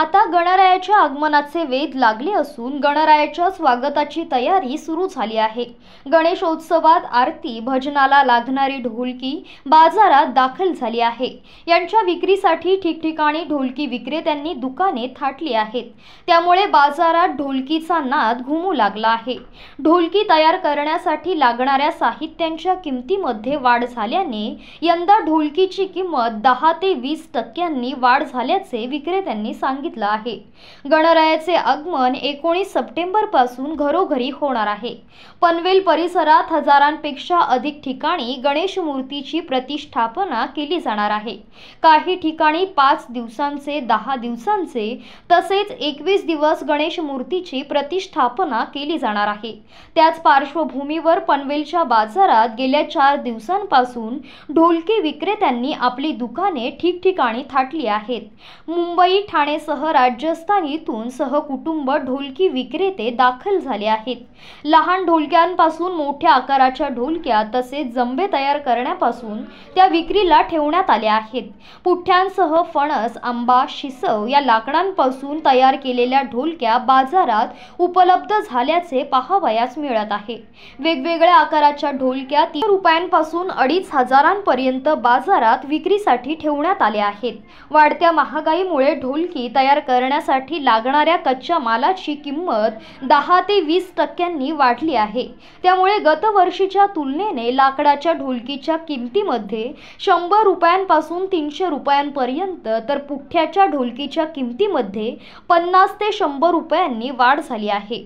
आता गणरायाच्या आगमनाचे वेध लागले असून गणरायाच्या स्वागताची तयारी सुरू झाली आहे गणेशोत्सवात आरती भजनाला लागणारी ढोलकी बाजारात दाखल झाली आहे यांच्या विक्रीसाठी ठिकठिकाणी ढोलकी विक्रेत्यांनी दुकाने थाटली आहेत त्यामुळे बाजारात ढोलकीचा नाद घुमू लागला आहे ढोलकी तयार करण्यासाठी लागणाऱ्या साहित्यांच्या किमतीमध्ये वाढ झाल्याने यंदा ढोलकीची किंमत दहा ते वीस टक्क्यांनी वाढ झाल्याचे विक्रेत्यांनी सांगितले सांगितलं आहे गणरायाचे आगमन एकोणीस सप्टेंबरपासून घरोघरी होणार आहे पनवेल परिसरात हजारांपेक्षा अधिक ठिकाणी गणेश मूर्तीची प्रतिष्ठापना केली जाणार आहे काही ठिकाणी पाच दिवसांचे दहा दिवसांचे तसेच एकवीस दिवस गणेश मूर्तीची प्रतिष्ठापना केली जाणार आहे त्याच पार्श्वभूमीवर पनवेलच्या बाजारात गेल्या चार दिवसांपासून ढोलकी विक्रेत्यांनी आपली दुकाने ठिकठिकाणी थाटली आहेत मुंबई ठाणेसह मुलांसह राज्यस्थानीतून सहकुटुंब ढोलकी विक्रेते दाखल झाले आहेत लहान ढोलक्यांपासून मोठ्या आकाराच्या ढोलक्या तसेच जंबे तयार करण्यापासून त्या विक्रीला ठेवण्यात आल्या आहेत पुठ्ठ्यांसह फणस आंबा शिसव या लाकडांपासून तयार केलेल्या ढोलक्या बाजारात उपलब्ध झाल्याचे पाहावयास मिळत आहे वेगवेगळ्या आकाराच्या ढोलक्या तीन रुपयांपासून अडीच हजारांपर्यंत बाजारात विक्रीसाठी ठेवण्यात आल्या आहेत वाढत्या महागाईमुळे ढोलकी तयार करण्यासाठी लागणाऱ्या कच्च्या मालाची किंमत दहा ते वीस टक्क्यांनी वाढली आहे त्यामुळे गतवर्षीच्या तुलनेने लाकडाच्या ढोलकीच्या किमतीमध्ये शंभर रुपयांपासून तीनशे रुपयांपर्यंत तर पुठ्ठ्याच्या ढोलकीच्या किमतीमध्ये पन्नास ते शंभर रुपयांनी वाढ झाली आहे